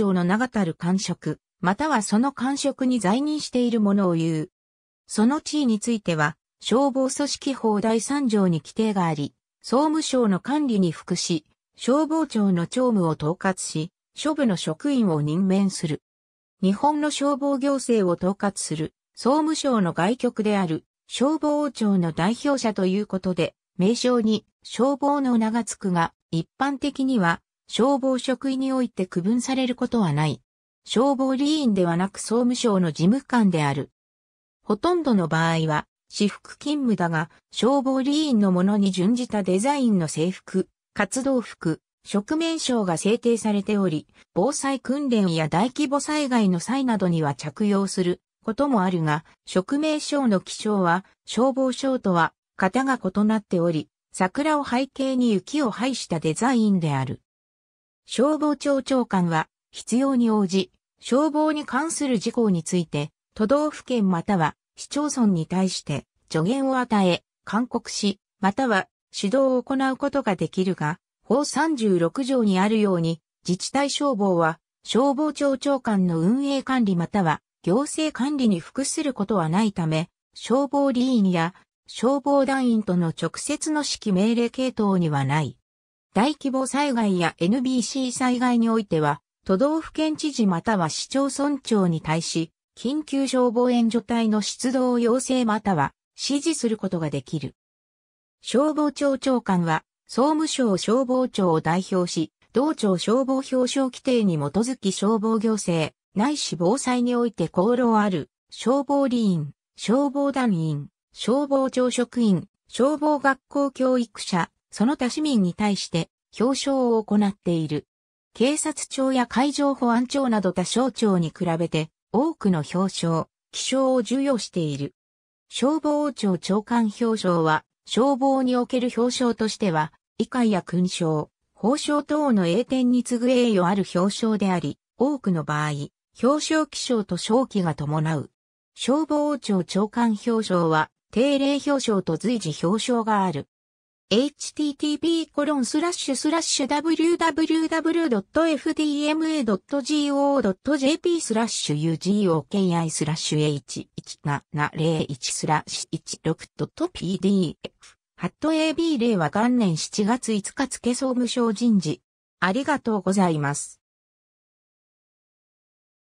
長の長たる官職、またはその官職に在任しているものを言う。その地位については、消防組織法第3条に規定があり、総務省の管理に服し、消防庁の庁務を統括し、諸部の職員を任命する。日本の消防行政を統括する、総務省の外局である、消防庁の代表者ということで、名称に消防の名が付くが、一般的には消防職位において区分されることはない。消防理員ではなく総務省の事務官である。ほとんどの場合は、私服勤務だが、消防理員のものに準じたデザインの制服、活動服、職名称が制定されており、防災訓練や大規模災害の際などには着用することもあるが、職名称の基章は消防省とは型が異なっており、桜を背景に雪を排したデザインである。消防庁長官は、必要に応じ、消防に関する事項について、都道府県または市町村に対して助言を与え、勧告し、または指導を行うことができるが、法36条にあるように、自治体消防は、消防庁長官の運営管理または行政管理に服することはないため、消防理員や消防団員との直接の指揮命令系統にはない。大規模災害や NBC 災害においては、都道府県知事または市町村長に対し、緊急消防援助隊の出動要請または指示することができる。消防庁長官は、総務省消防庁を代表し、同庁消防表彰規定に基づき消防行政、ないし防災において功労ある、消防理員、消防団員、消防庁職員、消防学校教育者、その他市民に対して表彰を行っている。警察庁や海上保安庁など他省庁に比べて多くの表彰、気象を授与している。消防庁長官表彰は消防における表彰としては、以下や勲章、報章等の栄典に次ぐ栄誉ある表彰であり、多くの場合、表彰気象と正気が伴う。消防庁長官表彰は、定例表彰と随時表彰がある。http://www.fdma.go.jp スラッシュ ugoki スラッシュ h1701 スラッシュ 16.pdf ハット AB 令和元年7月5日付総務省人事。ありがとうございます。